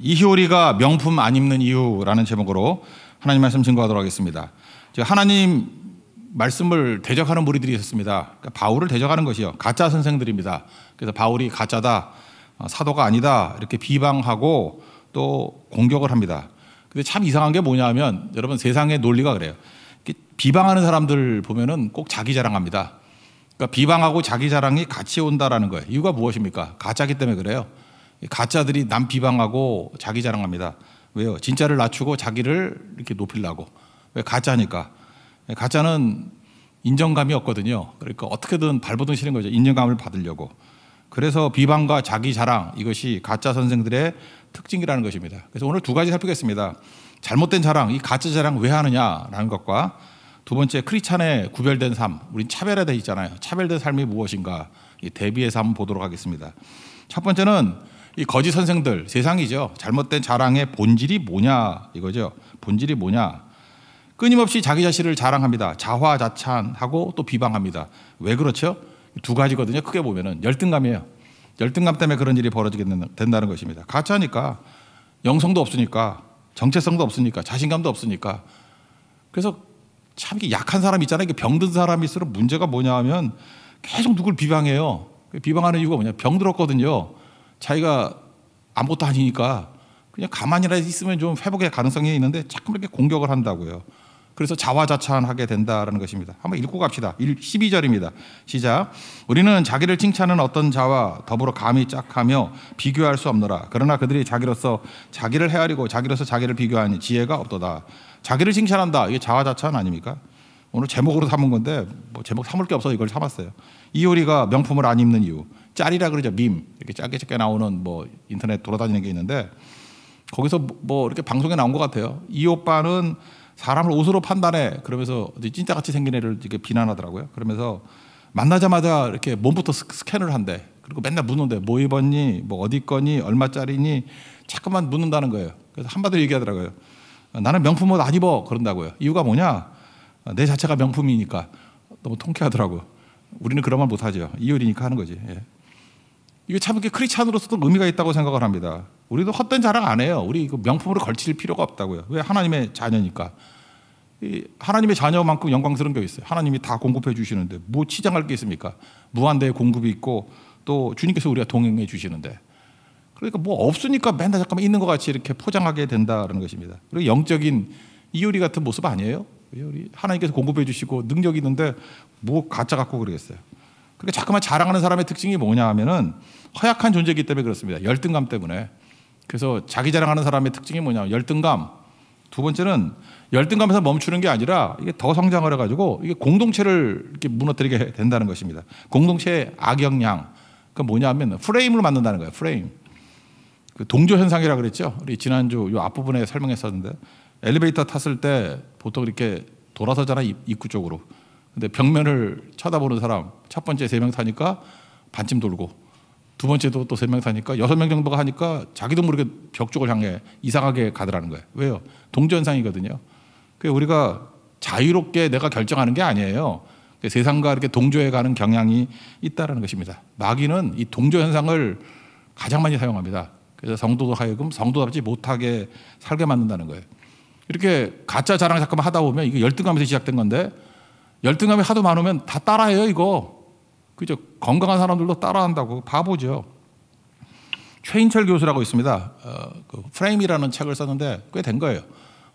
이효리가 명품 안 입는 이유라는 제목으로 하나님 말씀 증거하도록 하겠습니다. 하나님 말씀을 대적하는 무리들이 있었습니다. 그러니까 바울을 대적하는 것이요. 가짜 선생들입니다. 그래서 바울이 가짜다, 어, 사도가 아니다, 이렇게 비방하고 또 공격을 합니다. 근데 참 이상한 게 뭐냐 하면 여러분 세상의 논리가 그래요. 비방하는 사람들 보면은 꼭 자기 자랑합니다. 그러니까 비방하고 자기 자랑이 같이 온다라는 거예요. 이유가 무엇입니까? 가짜기 때문에 그래요. 가짜들이 남 비방하고 자기 자랑합니다. 왜요? 진짜를 낮추고 자기를 이렇게 높이려고. 왜 가짜니까? 예, 가짜는 인정감이 없거든요. 그러니까 어떻게든 발버둥 치는 거죠. 인정감을 받으려고. 그래서 비방과 자기 자랑 이것이 가짜 선생들의 특징이라는 것입니다. 그래서 오늘 두 가지 살펴보겠습니다 잘못된 자랑, 이 가짜 자랑 왜 하느냐라는 것과 두 번째 크리찬의 구별된 삶, 우린 차별화돼 있잖아요. 차별된 삶이 무엇인가 이 대비해서 한번 보도록 하겠습니다. 첫 번째는 이 거짓 선생들 세상이죠. 잘못된 자랑의 본질이 뭐냐 이거죠. 본질이 뭐냐. 끊임없이 자기 자신을 자랑합니다. 자화자찬하고 또 비방합니다. 왜 그렇죠? 두 가지거든요. 크게 보면은 열등감이에요. 열등감 때문에 그런 일이 벌어지게 된다는 것입니다. 가짜니까 영성도 없으니까 정체성도 없으니까 자신감도 없으니까 그래서 참 이게 약한 사람 있잖아요. 이게 병든 사람일수록 문제가 뭐냐 하면 계속 누굴 비방해요. 비방하는 이유가 뭐냐? 병들었거든요. 자기가 아무것도 아니니까 그냥 가만히라 있으면 좀 회복의 가능성이 있는데 자꾸 이렇게 공격을 한다고요. 그래서 자화자찬하게 된다라는 것입니다. 한번 읽고 갑시다. 12절입니다. 시작. 우리는 자기를 칭찬하는 어떤 자와 더불어 감히 짝하며 비교할 수 없노라. 그러나 그들이 자기로서 자기를 헤아리고 자기로서 자기를 비교하니 지혜가 없도다. 자기를 칭찬한다. 이게 자화자찬 아닙니까? 오늘 제목으로 삼은 건데 뭐 제목 삼을 게 없어 서 이걸 삼았어요. 이효리가 명품을 안 입는 이유. 짤이라 그러죠. 밈. 이렇게 짧게 짧게 나오는 뭐 인터넷 돌아다니는 게 있는데 거기서 뭐 이렇게 방송에 나온 것 같아요. 이 오빠는 사람을 옷으로 판단해. 그러면서 찐따같이 생긴 애를 이렇게 비난하더라고요. 그러면서 만나자마자 이렇게 몸부터 스캔을 한대. 그리고 맨날 묻는데 뭐 입었니? 뭐 어디 거니? 얼마짜리니? 자꾸만 묻는다는 거예요. 그래서 한마디로 얘기하더라고요. 나는 명품 옷안 입어. 그런다고요. 이유가 뭐냐? 내 자체가 명품이니까. 너무 통쾌하더라고요. 우리는 그런 말 못하죠. 이율이니까 하는 거지. 예. 이게 참 이게 렇 크리스찬으로서도 의미가 있다고 생각을 합니다. 우리도 헛된 자랑 안 해요. 우리 이거 명품으로 걸칠 필요가 없다고요. 왜 하나님의 자녀니까. 하나님의 자녀만큼 영광스러운 게 있어요. 하나님이 다 공급해 주시는데 뭐 치장할 게 있습니까? 무한대의 공급이 있고 또 주님께서 우리가 동행해 주시는데 그러니까 뭐 없으니까 맨날 잠깐만 있는 것 같이 이렇게 포장하게 된다라는 것입니다. 그리고 영적인 이효리 같은 모습 아니에요? 하나님께서 공급해 주시고 능력 있는데 뭐 가짜 갖고 그러겠어요. 그러니까 자꾸만 자랑하는 사람의 특징이 뭐냐 하면은 허약한 존재이기 때문에 그렇습니다. 열등감 때문에. 그래서 자기 자랑하는 사람의 특징이 뭐냐? 하면 열등감. 두 번째는 열등감에서 멈추는 게 아니라 이게 더 성장을 해가지고 이게 공동체를 이렇게 무너뜨리게 된다는 것입니다. 공동체의 악영향. 그 뭐냐 하면 프레임으로 만든다는 거예요. 프레임. 그 동조 현상이라 고 그랬죠. 우리 지난주 요 앞부분에 설명했었는데 엘리베이터 탔을 때 보통 이렇게 돌아서잖아 입구 쪽으로. 근데 벽면을 쳐다보는 사람 첫 번째 세명 타니까 반쯤 돌고 두 번째도 또 세명 타니까 여섯 명 정도가 하니까 자기도 모르게 벽 쪽을 향해 이상하게 가더라는 거예요. 왜요? 동전상이거든요. 그 우리가 자유롭게 내가 결정하는 게 아니에요. 세상과 이렇게 동조해 가는 경향이 있다라는 것입니다. 마귀는 이 동조 현상을 가장 많이 사용합니다. 그래서 성도도 하여금 성도답지 못하게 살게 만든다는 거예요. 이렇게 가짜 자랑을 잠깐만 하다 보면 이게 열등감에서 시작된 건데 열등감이 하도 많으면 다 따라해요, 이거. 그죠? 건강한 사람들도 따라한다고 바보죠. 최인철 교수라고 있습니다. 어, 그 프레임이라는 책을 썼는데 꽤 된 거예요.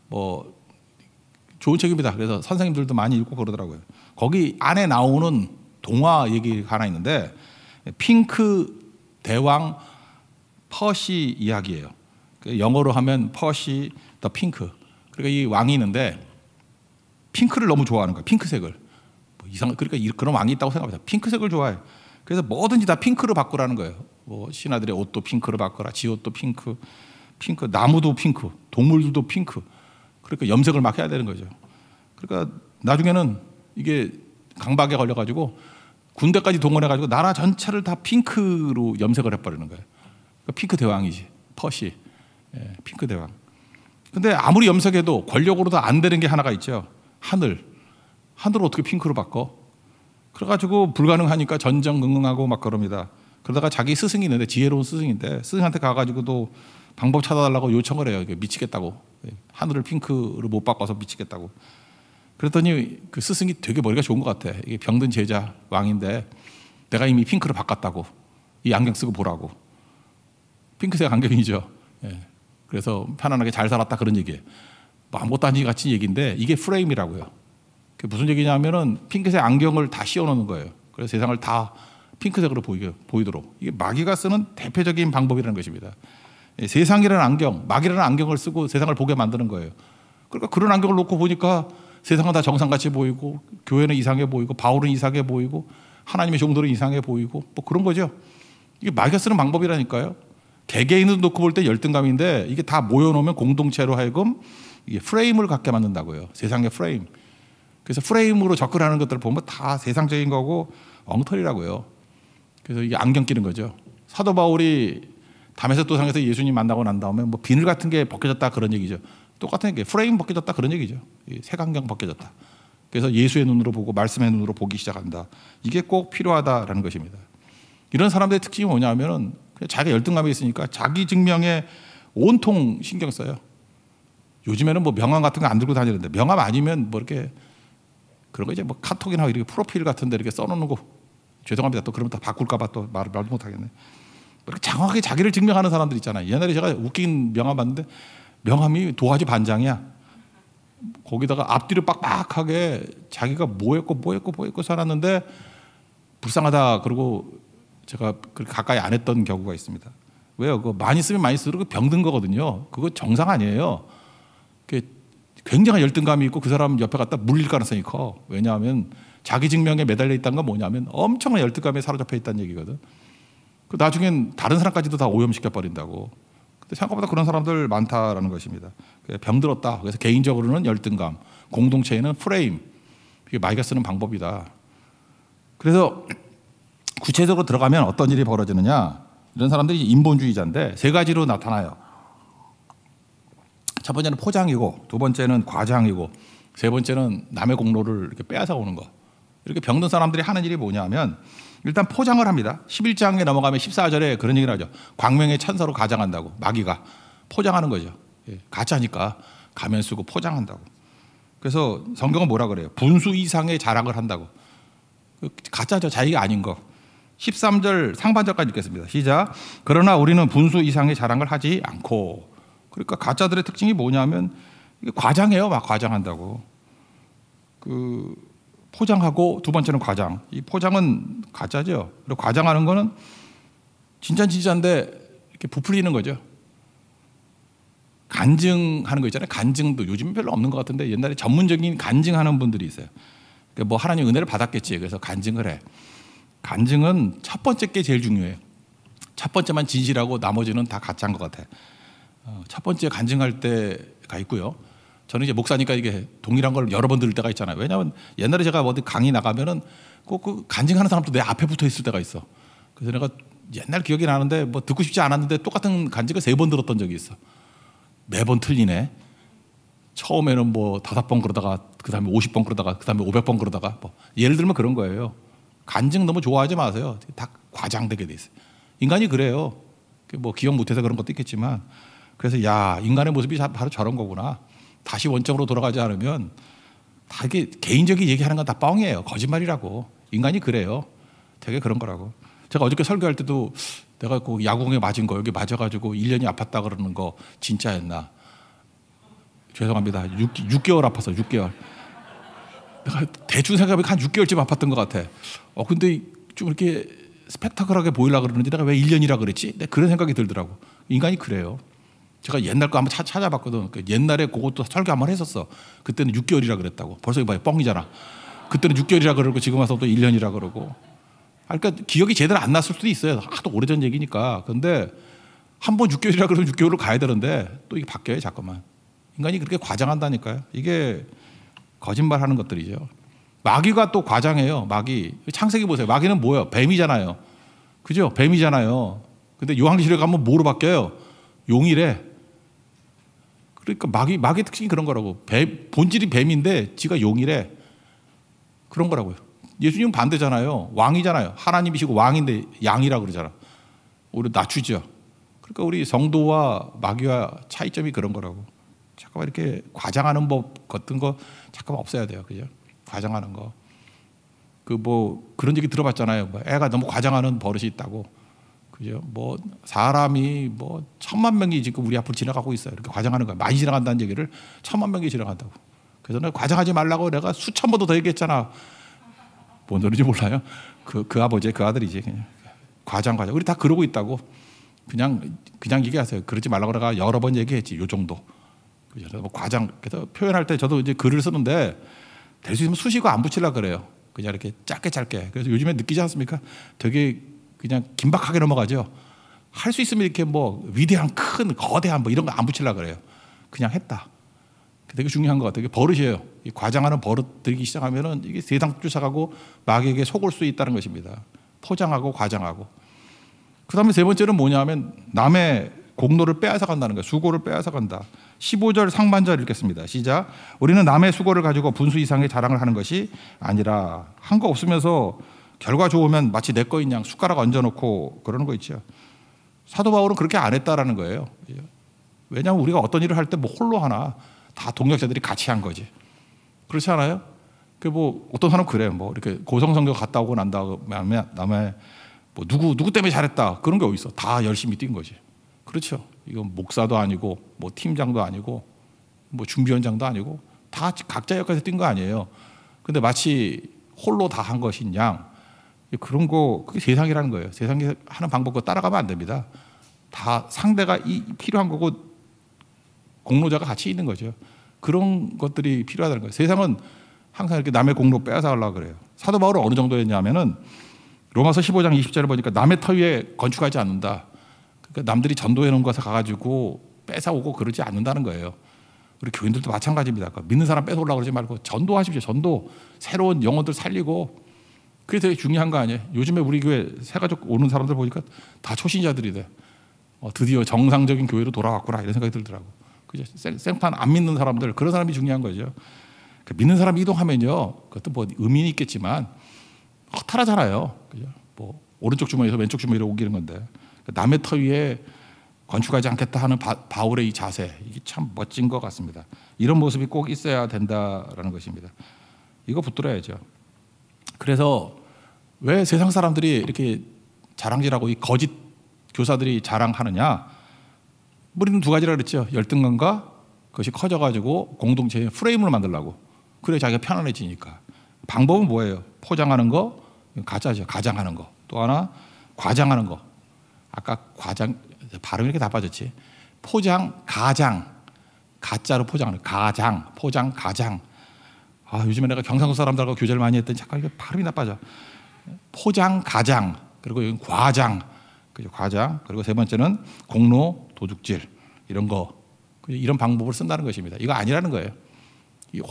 뭐 좋은 책입니다. 그래서 선생님들도 많이 읽고 그러더라고요. 거기 안에 나오는 동화 얘기가 하나 있는데 핑크 대왕 퍼시 이야기예요. 그 영어로 하면 퍼시 더 핑크. 그러니까 이 왕이 있는데 핑크를 너무 좋아하는 거야. 핑크색을. 뭐 이상 그러니까 그런 왕이 있다고 생각합니다. 핑크색을 좋아해. 그래서 뭐든지 다 핑크로 바꾸라는 거예요. 뭐 신하들의 옷도 핑크로 바꿔라. 지옷도 핑크. 핑크 나무도 핑크. 동물들도 핑크. 그러니까 염색을 막 해야 되는 거죠. 그러니까 나중에는 이게 강박에 걸려 가지고 군대까지 동원해 가지고 나라 전체를 다 핑크로 염색을 해버리는 거예요. 그러니까 핑크 대왕이지. 퍼시. 예, 핑크 대왕. 근데 아무리 염색해도 권력으로도 안 되는 게 하나가 있죠. 하늘. 하늘을 어떻게 핑크로 바꿔? 그래가지고 불가능하니까 전전긍긍하고 막 그럽니다. 그러다가 자기 스승이 있는데 지혜로운 스승인데 스승한테 가가지고도 방법 찾아달라고 요청을 해요. 미치겠다고. 예, 하늘을 핑크로 못 바꿔서 미치겠다고. 그랬더니 그 스승이 되게 머리가 좋은 것 같아. 이게 병든 제자 왕인데 내가 이미 핑크로 바꿨다고. 이 안경 쓰고 보라고. 핑크색 안경이죠. 예. 그래서 편안하게 잘 살았다 그런 얘기예요. 뭐 아무것도 아닌 같은 얘기인데 이게 프레임이라고요. 그게 무슨 얘기냐면은 핑크색 안경을 다 씌워놓는 거예요. 그래서 세상을 다 핑크색으로 보이게, 보이도록 이게 마귀가 쓰는 대표적인 방법이라는 것입니다. 예, 세상이라는 안경, 마귀라는 안경을 쓰고 세상을 보게 만드는 거예요. 그러니까 그런 안경을 놓고 보니까 세상은 다 정상같이 보이고 교회는 이상해 보이고 바울은 이상해 보이고 하나님의 종들은 이상해 보이고 뭐 그런 거죠. 이게 마귀가 쓰는 방법이라니까요. 개개인을 놓고 볼 때 열등감인데 이게 다 모여놓으면 공동체로 하여금 이게 프레임을 갖게 만든다고요. 세상의 프레임. 그래서 프레임으로 접근하는 것들을 보면 다 세상적인 거고 엉터리라고요. 그래서 이게 안경 끼는 거죠. 사도 바울이 담에서 도상에서 예수님 만나고 난 다음에 뭐 비늘 같은 게 벗겨졌다 그런 얘기죠. 똑같은 게 프레임 벗겨졌다 그런 얘기죠. 색안경 벗겨졌다. 그래서 예수의 눈으로 보고 말씀의 눈으로 보기 시작한다. 이게 꼭 필요하다라는 것입니다. 이런 사람들의 특징이 뭐냐면은 하 자기 열등감이 있으니까 자기 증명에 온통 신경 써요. 요즘에는 뭐 명함 같은 거 안 들고 다니는데 명함 아니면 뭐 이렇게 그런 거 이제 뭐 카톡이나 이렇게 프로필 같은 데 이렇게 써놓는 거 죄송합니다. 또 그러면 다 바꿀까봐 또 말을 말도 못하겠네. 뭐 이렇게 장황하게 자기를 증명하는 사람들 있잖아요. 옛날에 제가 웃긴 명함 봤는데 명함이 도화지 반장이야. 거기다가 앞뒤를 빡빡하게 자기가 뭐 했고 뭐 했고 뭐 했고 살았는데 불쌍하다. 그리고 제가 그렇게 가까이 안 했던 경우가 있습니다. 왜요? 그거 많이 쓰면 많이 쓰고 병든 거거든요. 그거 정상 아니에요. 굉장한 열등감이 있고 그 사람 옆에 갖다 물릴 가능성이 커. 왜냐하면 자기 증명에 매달려 있다는 건 뭐냐면 엄청난 열등감에 사로잡혀 있다는 얘기거든. 그 나중엔 다른 사람까지도 다 오염시켜 버린다고. 근데 생각보다 그런 사람들 많다라는 것입니다. 병들었다. 그래서 개인적으로는 열등감, 공동체에는 프레임. 이게 마이가 쓰는 방법이다. 그래서 구체적으로 들어가면 어떤 일이 벌어지느냐? 이런 사람들이 인본주의자인데 세 가지로 나타나요. 첫 번째는 포장이고 두 번째는 과장이고 세 번째는 남의 공로를 이렇게 빼앗아 오는 거. 이렇게 병든 사람들이 하는 일이 뭐냐면 일단 포장을 합니다. 11장에 넘어가면 14절에 그런 얘기를 하죠. 광명의 천사로 가장한다고 마귀가 포장하는 거죠. 예, 가짜니까 가면 쓰고 포장한다고. 그래서 성경은 뭐라 그래요? 분수 이상의 자랑을 한다고. 그 가짜죠. 자기가 아닌 거. 13절 상반절까지 읽겠습니다. 시작. 그러나 우리는 분수 이상의 자랑을 하지 않고 그러니까 가짜들의 특징이 뭐냐면 과장해요. 막 과장한다고. 그 포장하고 두 번째는 과장. 이 포장은 가짜죠. 그리고 과장하는 거는 진짜 진짜인데 이렇게 부풀리는 거죠. 간증하는 거 있잖아요. 간증도 요즘 별로 없는 것 같은데 옛날에 전문적인 간증하는 분들이 있어요. 그러니까 뭐 하나님 은혜를 받았겠지. 그래서 간증을 해. 간증은 첫 번째 게 제일 중요해첫 번째만 진실하고 나머지는 다 가짜인 것 같아. 어, 첫 번째 간증할 때가 있고요. 저는 이제 목사니까 이게 동일한 걸 여러 번 들을 때가 있잖아요. 왜냐하면 옛날에 제가 어디 강의 나가면은 꼭 그 간증하는 사람도 내 앞에 붙어 있을 때가 있어. 그래서 내가 옛날 기억이 나는데 뭐 듣고 싶지 않았는데 똑같은 간증을 세 번 들었던 적이 있어. 매번 틀리네. 처음에는 뭐 다섯 번 그러다가 그 다음에 오십 번 그러다가 그 다음에 오백 번 그러다가 뭐 예를 들면 그런 거예요. 간증 너무 좋아하지 마세요. 다 과장되게 돼 있어요. 인간이 그래요. 뭐 기억 못해서 그런 것도 있겠지만 그래서 야 인간의 모습이 바로 저런 거구나. 다시 원점으로 돌아가지 않으면 다 이게 개인적인 얘기하는 건 다 뻥이에요. 거짓말이라고. 인간이 그래요. 되게 그런 거라고. 제가 어저께 설교할 때도 내가 그 야구공에 맞은 거 여기 맞아가지고 1년이 아팠다 그러는 거 진짜였나? 죄송합니다. 6, 개월 아파서 6개월. 내가 대충 생각하면한 6개월쯤 아팠던 것 같아. 어 근데 좀 이렇게 스펙타클하게 보이려 그러는데 내가 왜 1년이라 그랬지? 네, 그런 생각이 들더라고. 인간이 그래요. 제가 옛날 거 한번 차, 찾아봤거든. 그 옛날에 그것도 설교 한번 했었어. 그때는 6개월이라 그랬다고. 벌써 이봐 뻥이잖아. 그때는 6개월이라 그러고 지금 와서 또 1년이라 그러고. 아, 그러니까 기억이 제대로 안 났을 수도 있어요. 하도 오래전 얘기니까. 근데 한 번 6개월이라 그러면 6개월로 가야 되는데 또 이게 바뀌어요. 잠깐만 인간이 그렇게 과장한다니까요. 이게 거짓말하는 것들이죠. 마귀가 또 과장해요. 마귀. 창세기 보세요. 마귀는 뭐예요? 뱀이잖아요. 그죠? 뱀이잖아요. 근데 요한기실에 가면 뭐로 바뀌어요? 용이래. 그러니까 마귀, 마귀의 특징이 그런 거라고. 뱀, 본질이 뱀인데 지가 용이래. 그런 거라고요. 예수님은 반대잖아요. 왕이잖아요. 하나님이시고 왕인데 양이라 그러잖아. 오히려 낮추죠. 그러니까 우리 성도와 마귀와 차이점이 그런 거라고. 잠깐만 이렇게 과장하는 법 같은 거 잠깐만 없어야 돼요. 그죠? 과장하는 거. 그 뭐 그런 얘기 들어봤잖아요. 뭐 애가 너무 과장하는 버릇이 있다고. 그죠? 뭐 사람이 뭐 천만 명이 지금 우리 앞으로 지나가고 있어요. 이렇게 과장하는 거야. 많이 지나간다는 얘기를 천만 명이 지나간다고. 그래서 내가 과장하지 말라고 내가 수천 번도 더 얘기했잖아. 뭔 소리인지 몰라요. 그, 그 아버지, 그 아들이지. 그냥. 과장, 과장. 우리 다 그러고 있다고. 그냥, 그냥 얘기하세요. 그러지 말라고 내가 여러 번 얘기했지. 요 정도. 그래서 뭐 과장. 그래서 표현할 때 저도 이제 글을 쓰는데 될 수 있으면 수식어 안 붙이려고 그래요. 그냥 이렇게 짧게 짧게. 그래서 요즘에 느끼지 않습니까? 되게 그냥 긴박하게 넘어가죠. 할 수 있으면 이렇게 뭐 위대한 큰 거대한 뭐 이런 거 안 붙이려 그래요. 그냥 했다. 되게 중요한 것 같아요. 버릇이에요. 이 과장하는 버릇 들기 시작하면은 이게 세상 쫓아가고 마귀에게 속을 수 있다는 것입니다. 포장하고 과장하고. 그 다음에 세 번째는 뭐냐면 남의 공로를 빼앗아 간다는 거예요. 수고를 빼앗아 간다. 15절 상반절 읽겠습니다. 시작. 우리는 남의 수고를 가지고 분수 이상의 자랑을 하는 것이 아니라 한 거 없으면서 결과 좋으면 마치 내 거인 양 숟가락 얹어놓고 그러는 거 있죠. 사도 바울은 그렇게 안 했다라는 거예요. 예. 왜냐하면 우리가 어떤 일을 할 때 뭐 홀로 하나 다 동역자들이 같이 한 거지. 그렇지 않아요? 그 뭐 어떤 사람 그래뭐 이렇게 고성성교 갔다 오고 난 다음에 남의뭐 누구 누구 때문에 잘했다 그런 게 어디 있어? 다 열심히 뛴 거지. 그렇죠. 이건 목사도 아니고 뭐 팀장도 아니고 뭐 준비원장도 아니고 다 각자 역할에서 뛴 거 아니에요. 근데 마치 홀로 다 한 것인 양 그런 거 그게 세상이라는 거예요. 세상에 하는 방법과 따라가면 안 됩니다. 다 상대가 이 필요한 거고 공로자가 같이 있는 거죠. 그런 것들이 필요하다는 거예요. 세상은 항상 이렇게 남의 공로 빼앗아 가려고 그래요. 사도 바울은 어느 정도였냐면은 로마서 15장 20절을 보니까 남의 터 위에 건축하지 않는다. 그러니까 남들이 전도해 놓은 것을 가가지고 뺏어오고 그러지 않는다는 거예요. 우리 교인들도 마찬가지입니다. 그러니까 믿는 사람 뺏어오려고 그러지 말고 전도하십시오. 전도. 새로운 영혼들 살리고 그게 되게 중요한 거 아니에요? 요즘에 우리 교회 새가족 오는 사람들 보니까 다 초신자들이 돼. 어, 드디어 정상적인 교회로 돌아왔구나 이런 생각이 들더라고. 그죠? 생판 안 믿는 사람들 그런 사람이 중요한 거죠. 그 믿는 사람 이동하면요, 그것도 뭐 의미는 있겠지만 허탈하잖아요. 그죠? 뭐 오른쪽 주머니에서 왼쪽 주머니로 옮기는 건데 그 남의 터 위에 건축하지 않겠다 하는 바, 울의이 자세 이게 참 멋진 것 같습니다. 이런 모습이 꼭 있어야 된다라는 것입니다. 이거 붙들어야죠. 그래서 왜 세상 사람들이 이렇게 자랑질하고 이 거짓 교사들이 자랑하느냐? 우리는 두 가지라 그랬죠. 열등감과 그것이 커져가지고 공동체의 프레임을 만들라고. 그래 자기가 편안해지니까. 방법은 뭐예요? 포장하는 거, 가짜죠. 가장하는 거. 또 하나 과장하는 거. 아까 과장 발음 이렇게 다 빠졌지. 포장, 가장, 가짜로 포장하는 가장, 포장, 가장. 아 요즘에 내가 경상도 사람들하고 교제를 많이 했더니 잠깐 이게 발음이 나빠져. 포장 가장 그리고 여기 과장 그죠 과장 그리고 세 번째는 공로 도둑질 이런 거 이런 방법을 쓴다는 것입니다. 이거 아니라는 거예요.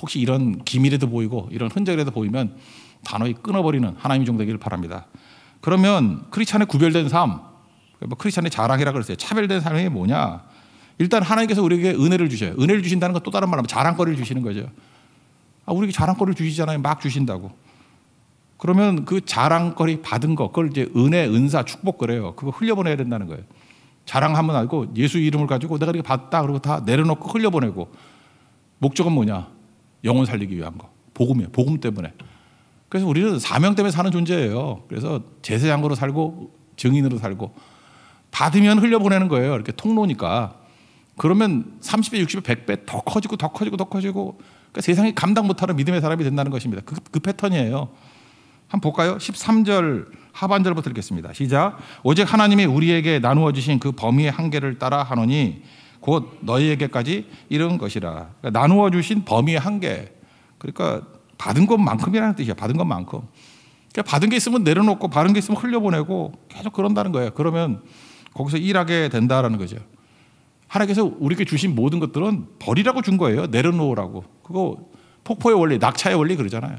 혹시 이런 기밀에도 보이고 이런 흔적이라도 보이면 단호히 끊어버리는 하나님 종되기를 바랍니다. 그러면 크리스천의 구별된 삶, 뭐 크리스천의 자랑이라 그랬어요. 차별된 삶이 뭐냐? 일단 하나님께서 우리에게 은혜를 주셔요. 은혜를 주신다는 건 또 다른 말하면 자랑거리를 주시는 거죠. 아, 우리에게 자랑거리를 주시잖아요. 막 주신다고. 그러면 그 자랑거리 받은 것, 그걸 이제 은혜, 은사, 축복 그래요. 그거 흘려보내야 된다는 거예요. 자랑하면 알고 예수 이름을 가지고 내가 이렇게 봤다. 그러고 다 내려놓고 흘려보내고. 목적은 뭐냐? 영혼 살리기 위한 거. 복음이에요. 복음 때문에. 그래서 우리는 사명 때문에 사는 존재예요. 그래서 제사장으로 살고 증인으로 살고 받으면 흘려보내는 거예요. 이렇게 통로니까. 그러면 30배, 60배, 100배 더 커지고 더 커지고 더 커지고 그러니까 세상이 감당 못하는 믿음의 사람이 된다는 것입니다. 그, 그 패턴이에요. 한번 볼까요? 13절 하반절부터 읽겠습니다. 시작. 오직 하나님이 우리에게 나누어 주신 그 범위의 한계를 따라 하노니 곧 너희에게까지 이런 것이라. 그러니까 나누어 주신 범위의 한계. 그러니까 받은 것만큼이라는 뜻이야. 받은 것만큼. 그러니까 받은 게 있으면 내려놓고 받은 게 있으면 흘려보내고 계속 그런다는 거예요. 그러면 거기서 일하게 된다라는 거죠. 하나님께서 우리에게 주신 모든 것들은 버리라고 준 거예요. 내려놓으라고. 그거 폭포의 원리, 낙차의 원리 그러잖아요.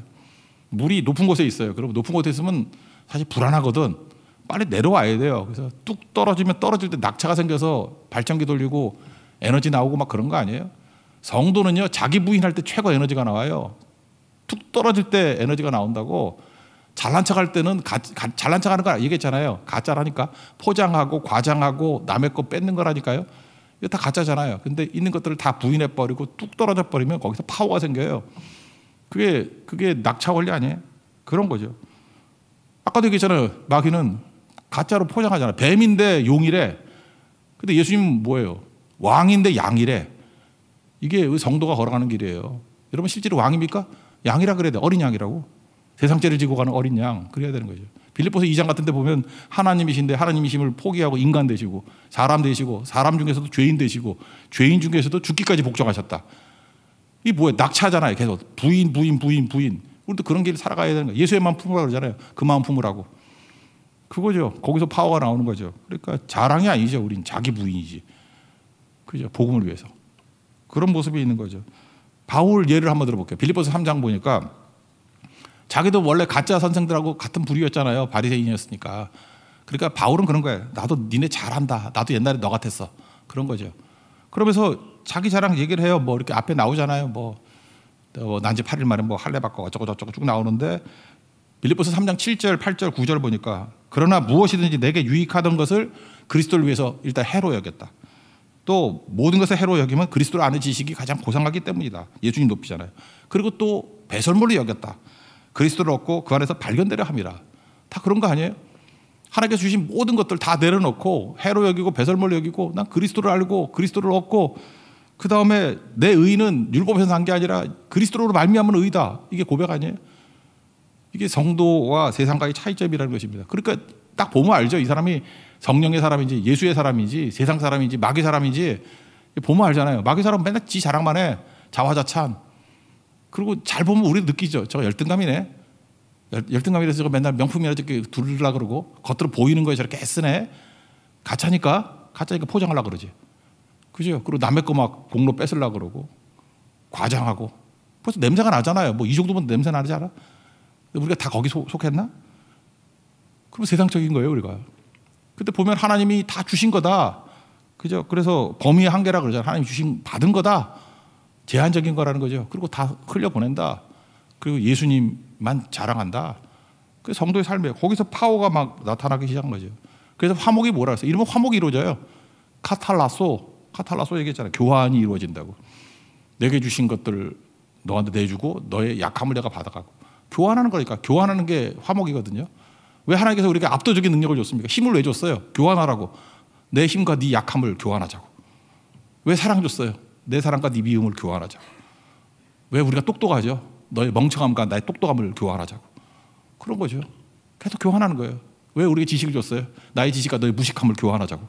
물이 높은 곳에 있어요. 그럼 높은 곳에 있으면 사실 불안하거든. 빨리 내려와야 돼요. 그래서 뚝 떨어지면 떨어질 때 낙차가 생겨서 발전기 돌리고 에너지 나오고 막 그런 거 아니에요? 성도는요, 자기 부인할 때 최고 에너지가 나와요. 툭 떨어질 때 에너지가 나온다고 잘난 척할 때는 가, 가, 잘난 척하는 거 얘기했잖아요. 가짜라니까 포장하고 과장하고 남의 거 뺏는 거라니까요. 이거 다 가짜잖아요. 근데 있는 것들을 다 부인해 버리고 뚝 떨어져 버리면 거기서 파워가 생겨요. 그게 그게 낙차 원리 아니에요? 그런 거죠. 아까도 얘기했잖아요. 마귀는 가짜로 포장하잖아. 뱀인데 용이래. 근데 예수님은 뭐예요? 왕인데 양이래. 이게 성도가 걸어가는 길이에요. 여러분 실제로 왕입니까? 양이라 그래야 돼. 어린 양이라고. 세상죄를 지고 가는 어린 양. 그래야 되는 거죠. 빌립보서 2장 같은 데 보면 하나님이신데 하나님이심을 포기하고 인간 되시고 사람 되시고 사람 중에서도 죄인 되시고 죄인 중에서도 죽기까지 복종하셨다. 이뭐야 낙차잖아요. 계속 부인, 부인, 부인, 부인. 우리도 그런 길을 살아가야 되는 거예요. 예수의 마음 품으라고 그러잖아요. 그 마음 품으라고. 그거죠. 거기서 파워가 나오는 거죠. 그러니까 자랑이 아니죠. 우린 자기 부인이지. 그죠. 복음을 위해서. 그런 모습이 있는 거죠. 바울 예를 한번 들어볼게요. 빌리포스 3장 보니까 자기도 원래 가짜 선생들하고 같은 부류였잖아요. 바리새인이었으니까. 그러니까 바울은 그런 거예요. 나도 니네 잘한다. 나도 옛날에 너 같았어. 그런 거죠. 그러면서 자기 자랑 얘기를 해요. 뭐 이렇게 앞에 나오잖아요. 뭐, 뭐 난지 8일 만에 뭐 할례받고 어쩌고 저쩌고 쭉 나오는데 빌립보서 3장 7절, 8절, 9절 보니까 그러나 무엇이든지 내게 유익하던 것을 그리스도를 위해서 일단 해로 여겼다. 또 모든 것을 해로 여기면 그리스도를 아는 지식이 가장 고상하기 때문이다. 예수님 높이잖아요. 그리고 또 배설물로 여겼다. 그리스도를 얻고 그 안에서 발견되려 함이라. 다 그런 거 아니에요? 하나님께서 주신 모든 것들 다 내려놓고 해로 여기고 배설물로 여기고 난 그리스도를 알고 그리스도를 얻고 그 다음에 내 의는 율법에서 난게 아니라 그리스도로 말미암은 의다. 이게 고백 아니에요? 이게 성도와 세상과의 차이점이라는 것입니다. 그러니까 딱 보면 알죠. 이 사람이 성령의 사람인지 예수의 사람인지 세상 사람인지 마귀 사람인지 보면 알잖아요. 마귀 사람은 맨날 지 자랑만 해. 자화자찬. 그리고 잘 보면 우리도 느끼죠. 저 열등감이네. 열, 등감이라서 맨날 명품이라 저렇게 두르려 그러고 겉으로 보이는 거에 저렇게 애쓰네. 가짜니까 가짜니까 포장하려 고 그러지. 그죠? 그리고 남의 거 막 공로 뺏으려 그러고 과장하고 벌써 냄새가 나잖아요. 뭐 이 정도면 냄새 나지 않아? 우리가 다 거기 속했나? 그럼 세상적인 거예요, 우리가. 그때 보면 하나님이 다 주신 거다. 그죠? 그래서 범위의 한계라 그러잖아요. 하나님 주신 받은 거다. 제한적인 거라는 거죠. 그리고 다 흘려 보낸다. 그리고 예수님만 자랑한다. 그 성도의 삶에 거기서 파워가 막 나타나기 시작한 거죠. 그래서 화목이 뭐라 했어요? 이름은 화목이 이루어져요. 카탈라소 카탈라소 얘기했잖아요. 교환이 이루어진다고. 내게 주신 것들 너한테 내주고 너의 약함을 내가 받아가고 교환하는 거니까 교환하는 게 화목이거든요. 왜 하나님께서 우리에게 압도적인 능력을 줬습니까? 힘을 왜 줬어요? 교환하라고. 내 힘과 네 약함을 교환하자고. 왜 사랑 줬어요? 내 사랑과 네 미움을 교환하자고. 왜 우리가 똑똑하죠? 너의 멍청함과 나의 똑똑함을 교환하자고. 그런 거죠. 계속 교환하는 거예요. 왜 우리에게 지식을 줬어요? 나의 지식과 너의 무식함을 교환하자고.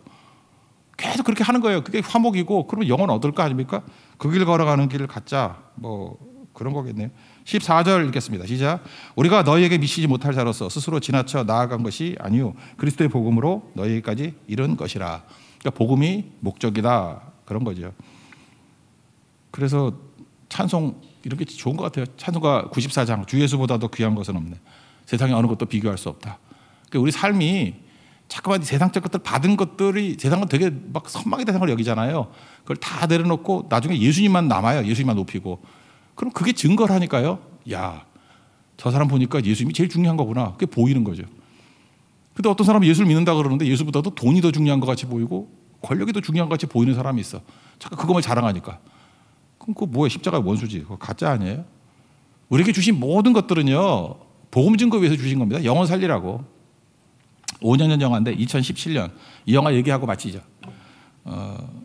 계속 그렇게 하는 거예요. 그게 화목이고 그러면 영원 얻을 거 아닙니까? 그 길 걸어가는 길을 갖자 뭐 그런 거겠네요. 14절 읽겠습니다. 시작. 우리가 너희에게 미치지 못할 자로서 스스로 지나쳐 나아간 것이 아니요 그리스도의 복음으로 너희에게까지 이른 것이라. 그러니까 복음이 목적이다 그런 거죠. 그래서 찬송 이렇게 좋은 것 같아요. 찬송가 94장 주 예수보다 도 귀한 것은 없네. 세상에 어느 것도 비교할 수 없다. 그러니까 우리 삶이 자꾸만 세상적 것들 받은 것들이 세상은 되게 막 선망의 대상을 여기잖아요. 그걸 다 내려놓고 나중에 예수님만 남아요. 예수님만 높이고. 그럼 그게 증거라니까요. 야, 저 사람 보니까 예수님이 제일 중요한 거구나. 그게 보이는 거죠. 근데 어떤 사람은 예수를 믿는다 그러는데 예수보다도 돈이 더 중요한 것 같이 보이고 권력이 더 중요한 것 같이 보이는 사람이 있어. 잠깐 그것만 자랑하니까. 그럼 그거 뭐야? 십자가의 원수지. 그거 가짜 아니에요? 우리에게 주신 모든 것들은요. 보음 증거 위해서 주신 겁니다. 영원 살리라고. 5년 전 영화인데 2017년 이 영화 얘기하고 마치죠. 어,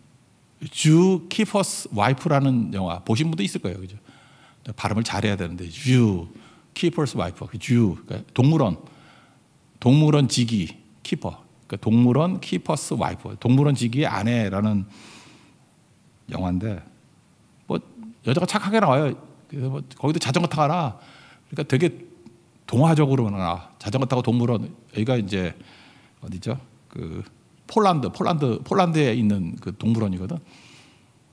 주 키퍼스 와이프라는 영화 보신 분도 있을 거예요, 그죠? 발음을 잘해야 되는데 주 키퍼스 와이프, 주 그러니까 동물원, 동물원 지기 키퍼, 그러니까 동물원 키퍼스 와이프, 동물원 지기의 아내라는 영화인데 뭐 여자가 착하게 나와요. 그래서 뭐 거기도 자전거 타가라. 그러니까 되게 동화적으로나 자전거 타고 동물원 여기가 이제 어디죠? 그 폴란드 폴란드 폴란드에 있는 그 동물원이거든.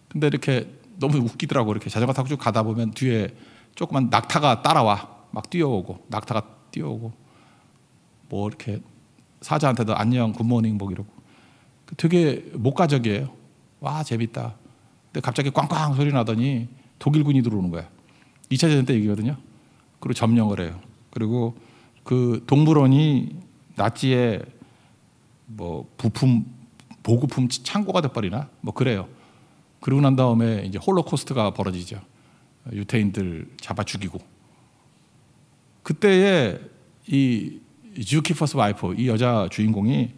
근데 이렇게 너무 웃기더라고 이렇게 자전거 타고 쭉 가다 보면 뒤에 조그만 낙타가 따라와 막 뛰어오고 낙타가 뛰어오고 뭐 이렇게 사자한테도 안녕 굿모닝 뭐 이러고 그 되게 목가적이에요. 와 재밌다. 근데 갑자기 꽝꽝 소리 나더니 독일군이 들어오는 거야. 2차 대전 때 얘기거든요. 그리고 점령을 해요. 그리고 그 동물원이 나치의 뭐 부품 보급품 창고가 돼버리나 뭐 그래요. 그러고 난 다음에 이제 홀로코스트가 벌어지죠. 유태인들 잡아 죽이고 그때에 이 주키퍼스 와이프 이 여자 주인공이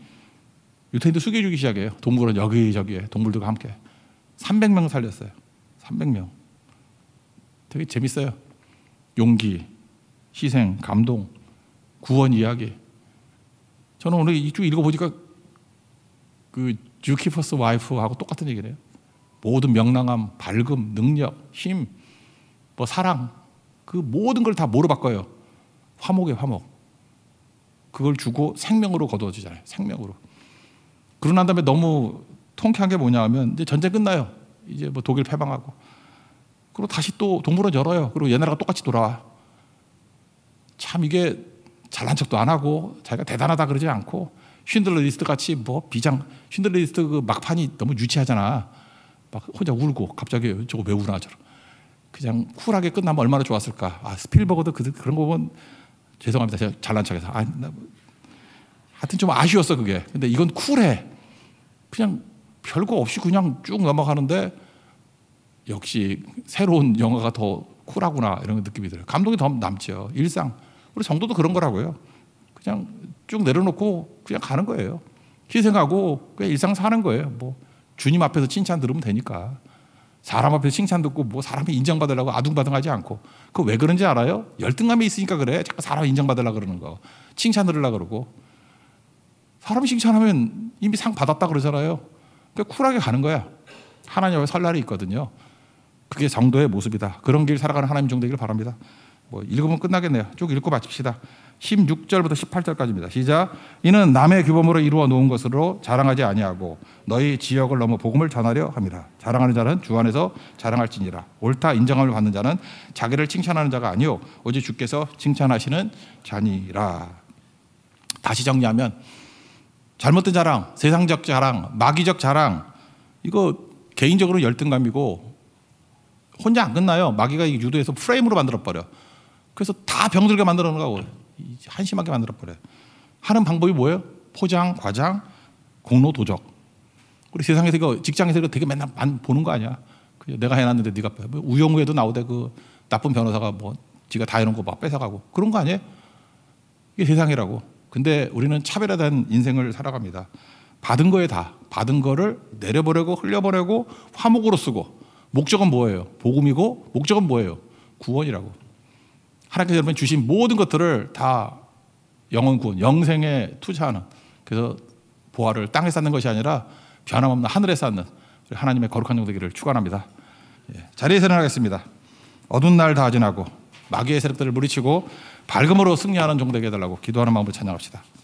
유태인들 숙여주기 시작해요. 동물원 여기저기에 동물들과 함께 300명 살렸어요. 300명. 되게 재밌어요. 용기, 희생, 감동, 구원 이야기. 저는 오늘 이쭉 읽어보니까 그 주키퍼스 와이프하고 똑같은 얘기네요. 모든 명랑함, 밝음, 능력, 힘, 뭐 사랑 그 모든 걸다 뭐로 바꿔요? 화목에 화목. 그걸 주고 생명으로 거두어주잖아요. 생명으로. 그러고 난 다음에 너무 통쾌한 게 뭐냐 하면 이제 전쟁 끝나요. 이제 뭐 독일 패방하고. 그리고 다시 또 동물원 열어요. 그리고 얘네가 똑같이 돌아와. 참 이게 잘난 척도 안 하고 자기가 대단하다 그러지 않고 쉰들러 리스트 같이 뭐 비장 쉰들러 리스트 그 막판이 너무 유치하잖아. 막 혼자 울고 갑자기 저거 왜 우나 저러. 그냥 쿨하게 끝나면 얼마나 좋았을까. 아 스필버거도 그, 런거 보면 죄송합니다. 제가 잘난 척해서. 아, 나, 뭐 하여튼 좀 아쉬웠어 그게. 근데 이건 쿨해. 그냥 별거 없이 그냥 쭉 넘어가는데 역시 새로운 영화가 더 쿨하구나 이런 느낌이 들어요. 감동이더 남죠. 일상 우리 성도도 그런 거라고요. 그냥 쭉 내려놓고 그냥 가는 거예요. 희생하고 그냥 일상 사는 거예요. 뭐 주님 앞에서 칭찬 들으면 되니까. 사람 앞에서 칭찬 듣고 뭐 사람이 인정받으려고 아둥바둥하지 않고 그 왜 그런지 알아요? 열등감이 있으니까 그래. 자꾸 사람 인정받으려고 그러는 거. 칭찬 들으려고 그러고. 사람 칭찬하면 이미 상 받았다 그러잖아요. 그러니까 쿨하게 가는 거야. 하나님 앞에 설 날이 있거든요. 그게 정도의 모습이다. 그런 길 살아가는 하나님 정도이길 바랍니다. 뭐 읽으면 끝나겠네요. 쭉 읽고 마칩시다. 16절부터 18절까지입니다. 시작. 이는 남의 규범으로 이루어 놓은 것으로 자랑하지 아니하고 너희 지역을 넘어 복음을 전하려 합니다. 자랑하는 자는 주 안에서 자랑할지니라. 옳다 인정함을 받는 자는 자기를 칭찬하는 자가 아니요 오직 주께서 칭찬하시는 자니라. 다시 정리하면 잘못된 자랑, 세상적 자랑, 마귀적 자랑 이거 개인적으로 열등감이고 혼자 안 끝나요. 마귀가 유도해서 프레임으로 만들어 버려. 그래서 다 병들게 만들어 놓은 거고 한심하게 만들어 버려요. 하는 방법이 뭐예요? 포장, 과장, 공로, 도적. 우리 세상에서 이거 직장에서 이거 되게 맨날 보는 거 아니야? 그 내가 해놨는데 네가 빼. 뭐, 뭐 우영우에도 나오대 그 나쁜 변호사가 뭐 지가 다 해놓은 거막 뺏어가고 그런 거 아니에요? 이게 세상이라고. 근데 우리는 차별화된 인생을 살아갑니다. 받은 거에 다 받은 거를 내려버리고 흘려버리고 화목으로 쓰고 목적은 뭐예요? 복음이고 목적은 뭐예요? 구원이라고. 하나님께서 여러분 주신 모든 것들을 다 영원군, 영생에 투자하는 그래서 보화를 땅에 쌓는 것이 아니라 변함없는 하늘에 쌓는 하나님의 거룩한 용도기를 축원합니다. 예, 자리에 서나겠습니다 어두운 날 다 지나고 마귀의 세력들을 물리치고 밝음으로 승리하는 종되게 해달라고 기도하는 마음으로 찬양합시다.